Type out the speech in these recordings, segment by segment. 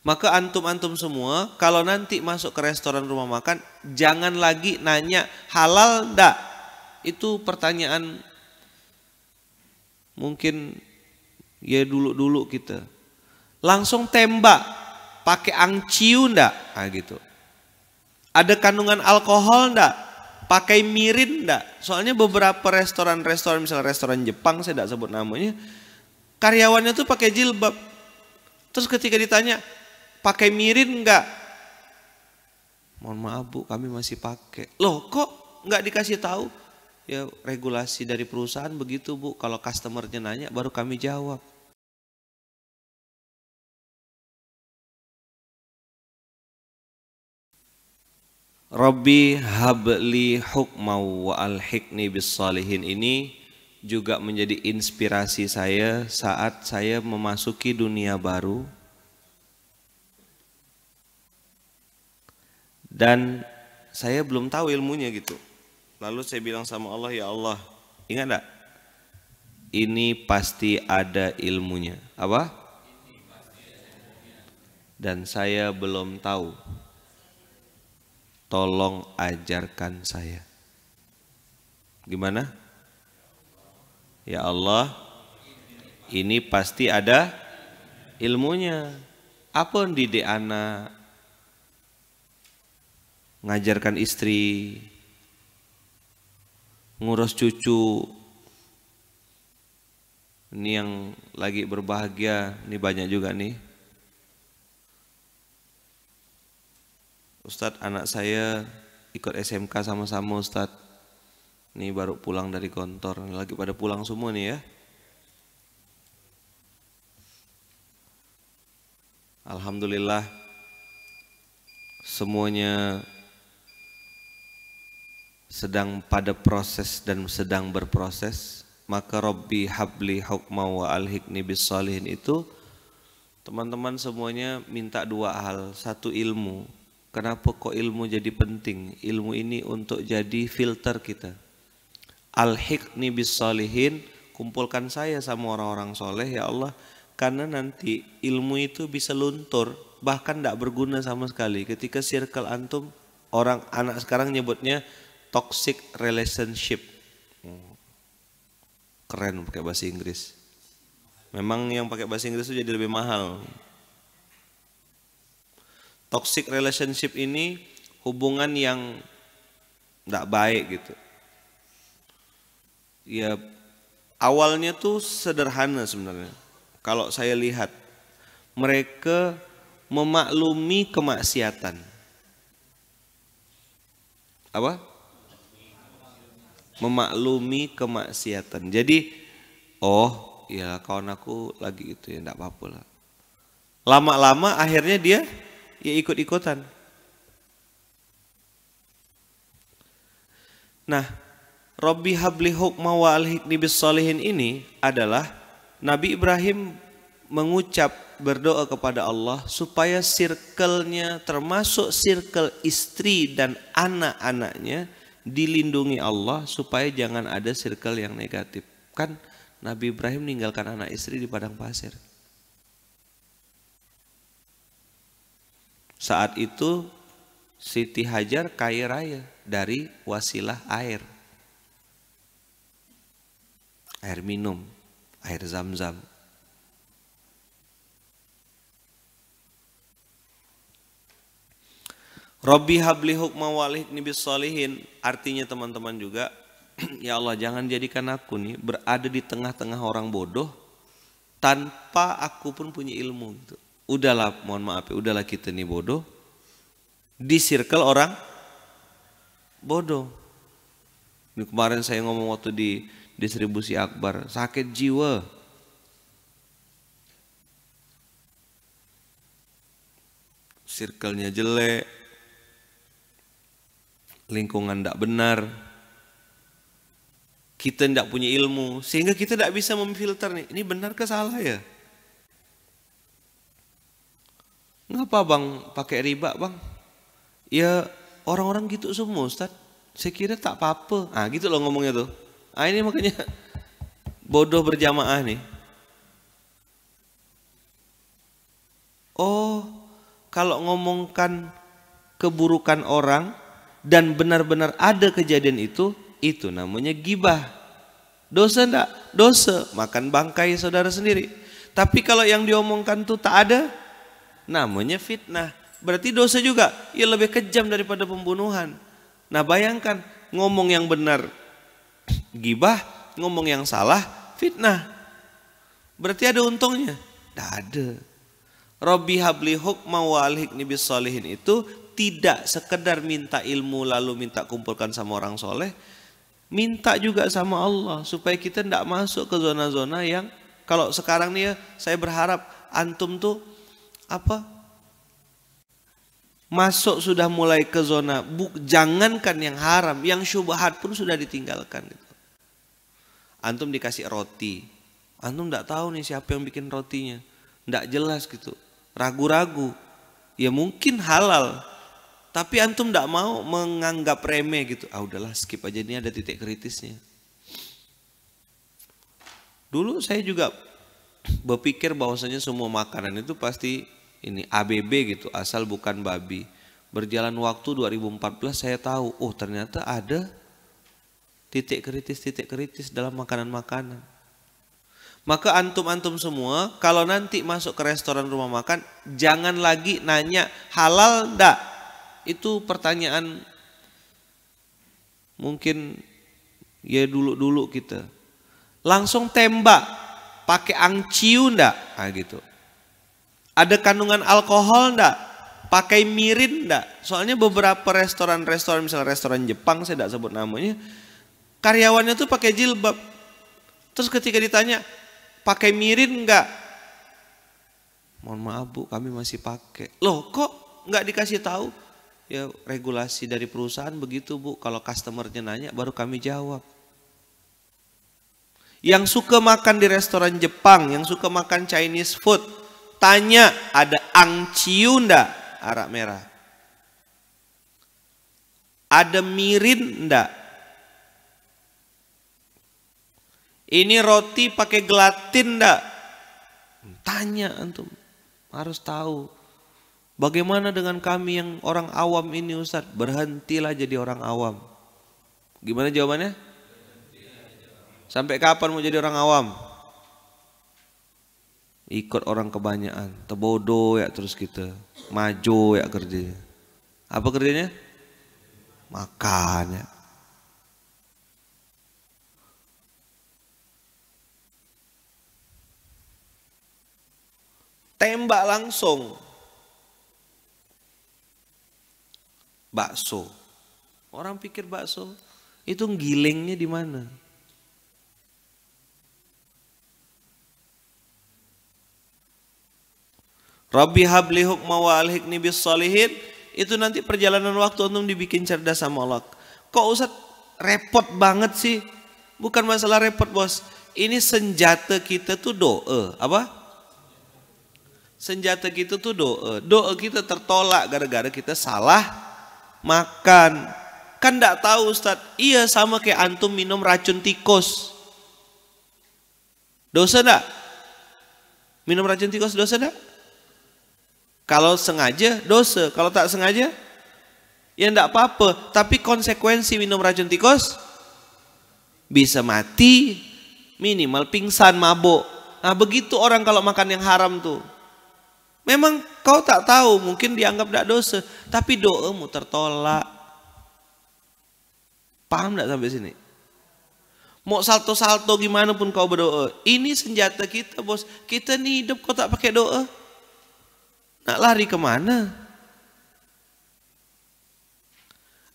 Maka antum-antum semua kalau nanti masuk ke restoran rumah makan jangan lagi nanya halal ndak. Itu pertanyaan mungkin ya dulu-dulu kita. Langsung tembak pakai angciu ndak? Ah gitu. Ada kandungan alkohol ndak? Pakai mirin ndak? Soalnya beberapa restoran-restoran misalnya restoran Jepang saya tidak sebut namanya karyawannya tuh pakai jilbab. Terus ketika ditanya, pakai mirin enggak? Mohon maaf bu, kami masih pakai. Loh kok enggak dikasih tahu? Ya regulasi dari perusahaan begitu bu, kalau customernya nanya baru kami jawab. Rabbi habli hukmau wa hikni bis salihin ini juga menjadi inspirasi saya saat saya memasuki dunia baru dan saya belum tahu ilmunya gitu. Lalu saya bilang sama Allah, ya Allah, ingat enggak? Ini pasti ada ilmunya. Apa? Dan saya belum tahu. Tolong ajarkan saya. Gimana? Ya Allah, ini pasti ada ilmunya. Apa di anak ngajarkan istri, ngurus cucu. Ini yang lagi berbahagia, ini banyak juga nih. Ustadz anak saya ikut SMK sama-sama Ustadz. Ini baru pulang dari kantor, lagi pada pulang semua nih ya. Alhamdulillah semuanya sedang pada proses dan sedang berproses maka Robbi habli hukma wa hikni bis salihin itu teman-teman semuanya minta dua hal satu ilmu kenapa kok ilmu jadi penting ilmu ini untuk jadi filter kita Al hikni bis salihin kumpulkan saya sama orang-orang soleh ya Allah karena nanti ilmu itu bisa luntur bahkan tidak berguna sama sekali ketika circle antum orang anak sekarang nyebutnya toxic relationship. Keren pakai bahasa Inggris. Memang yang pakai bahasa Inggris itu jadi lebih mahal. Toxic relationship ini hubungan yang tidak baik gitu. Ya awalnya tuh sederhana sebenarnya. Kalau saya lihat mereka memaklumi kemaksiatan. Apa? memaklumi kemaksiatan. Jadi, oh ya kawan aku lagi itu ya, enggak apa-apa lah. Lama-lama akhirnya dia ya ikut-ikutan. Nah, Robbi habli hukma wa alhikni solihin ini adalah Nabi Ibrahim mengucap berdoa kepada Allah supaya circle-nya termasuk circle istri dan anak-anaknya dilindungi Allah supaya jangan ada circle yang negatif. Kan Nabi Ibrahim meninggalkan anak istri di padang pasir. Saat itu Siti Hajar kaya raya dari wasilah air. Air minum, air zam-zam. Robbi habli hukma walihik nibis solihin. Artinya teman-teman juga, ya Allah jangan jadikan aku nih berada di tengah-tengah orang bodoh tanpa aku pun punya ilmu. Gitu. Udahlah, mohon maaf ya, udahlah kita nih bodoh. Di circle orang bodoh. Ini kemarin saya ngomong waktu di distribusi akbar, sakit jiwa. Circle-nya jelek, lingkungan tidak benar, kita tidak punya ilmu, sehingga kita tidak bisa memfilter nih, ini benar ke salah ya? Ngapa bang pakai riba bang? Ya orang-orang gitu semua Ustaz. Saya kira tak apa-apa. Ah gitu loh ngomongnya tuh. Ah ini makanya bodoh berjamaah nih. Oh, kalau ngomongkan keburukan orang, dan benar-benar ada kejadian itu, itu namanya gibah. Dosa enggak? Dosa. Makan bangkai saudara sendiri. Tapi kalau yang diomongkan itu tak ada, namanya fitnah. Berarti dosa juga. Ya lebih kejam daripada pembunuhan. Nah bayangkan, ngomong yang benar gibah, ngomong yang salah fitnah. Berarti ada untungnya? Tidak ada. Robi habli hukma wa alhikni bisolihin itu tidak sekedar minta ilmu lalu minta kumpulkan sama orang soleh. Minta juga sama Allah supaya kita tidak masuk ke zona-zona yang kalau sekarang nih ya saya berharap antum tuh apa masuk sudah mulai ke zona buk jangankan yang haram yang syubhat pun sudah ditinggalkan gitu. antum dikasih roti antum tidak tahu nih siapa yang bikin rotinya tidak jelas gitu ragu-ragu ya mungkin halal tapi antum tidak mau menganggap remeh gitu. Ah udahlah skip aja ini ada titik kritisnya. Dulu saya juga berpikir bahwasanya semua makanan itu pasti ini ABB gitu asal bukan babi. Berjalan waktu 2014 saya tahu, oh ternyata ada titik kritis-titik kritis dalam makanan-makanan. Maka antum-antum semua kalau nanti masuk ke restoran rumah makan jangan lagi nanya halal ndak itu pertanyaan mungkin ya dulu-dulu kita. Langsung tembak, pakai angciu ndak? Nah, gitu. Ada kandungan alkohol ndak? Pakai mirin ndak? Soalnya beberapa restoran-restoran, misalnya restoran Jepang, saya tidak sebut namanya, karyawannya tuh pakai jilbab. Terus ketika ditanya, pakai mirin nggak? Mohon maaf bu, kami masih pakai. Loh kok nggak dikasih tahu? ya regulasi dari perusahaan begitu bu kalau customernya nanya baru kami jawab yang suka makan di restoran Jepang yang suka makan Chinese food tanya ada angciu ndak arak merah ada mirin ndak ini roti pakai gelatin ndak tanya antum harus tahu Bagaimana dengan kami yang orang awam ini Ustaz? Berhentilah jadi orang awam. Gimana jawabannya? Sampai kapan mau jadi orang awam? Ikut orang kebanyakan, tebodo ya terus kita, maju ya kerjanya. Apa kerjanya? Makan ya. tembak langsung bakso. Orang pikir bakso itu gilingnya di mana? Rabbi habli hukma wa alhikni bis salihin. Itu nanti perjalanan waktu untuk dibikin cerdas sama Allah. Kok Ustaz repot banget sih? Bukan masalah repot bos. Ini senjata kita tuh doa. Apa? Senjata kita tuh doa. Doa kita tertolak gara-gara kita salah makan. Kan tidak tahu Ustadz, iya sama kayak antum minum racun tikus. Dosa tidak? Minum racun tikus dosa tidak? Kalau sengaja dosa, kalau tak sengaja ya tidak apa-apa. Tapi konsekuensi minum racun tikus bisa mati, minimal pingsan mabuk. Nah begitu orang kalau makan yang haram tuh. Memang kau tak tahu, mungkin dianggap tidak dosa, tapi doa doamu tertolak. Paham tidak sampai sini? Mau salto-salto gimana pun kau berdoa. Ini senjata kita bos. Kita nih hidup kau tak pakai doa. Nak lari kemana?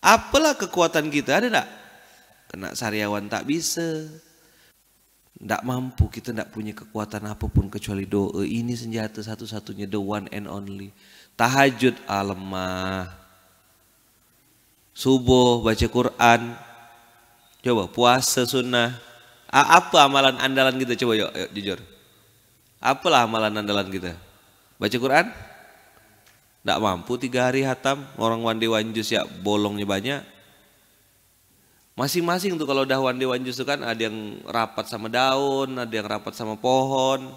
Apalah kekuatan kita ada tak? Kena sariawan tak bisa. Tidak mampu, kita tidak punya kekuatan apapun kecuali doa. Ini senjata satu-satunya, the one and only. Tahajud, alamah. Subuh, baca Quran. Coba, puasa sunnah. Apa amalan andalan kita? Coba yuk, yuk jujur. Apalah amalan andalan kita? Baca Quran? Tidak mampu, tiga hari hatam. Orang wandi wanjus ya bolongnya banyak. Masing-masing tuh kalau dahwan dewan justru kan ada yang rapat sama daun, ada yang rapat sama pohon.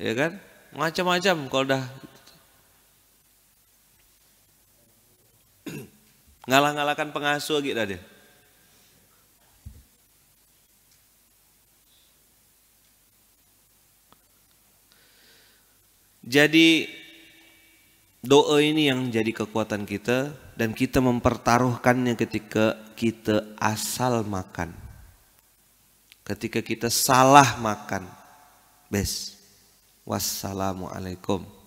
Ya kan? Macam-macam kalau dah ngalah-ngalahkan pengasuh gitu ada. Jadi Doa ini yang jadi kekuatan kita dan kita mempertaruhkannya ketika kita asal makan. Ketika kita salah makan. Bes. Wassalamualaikum.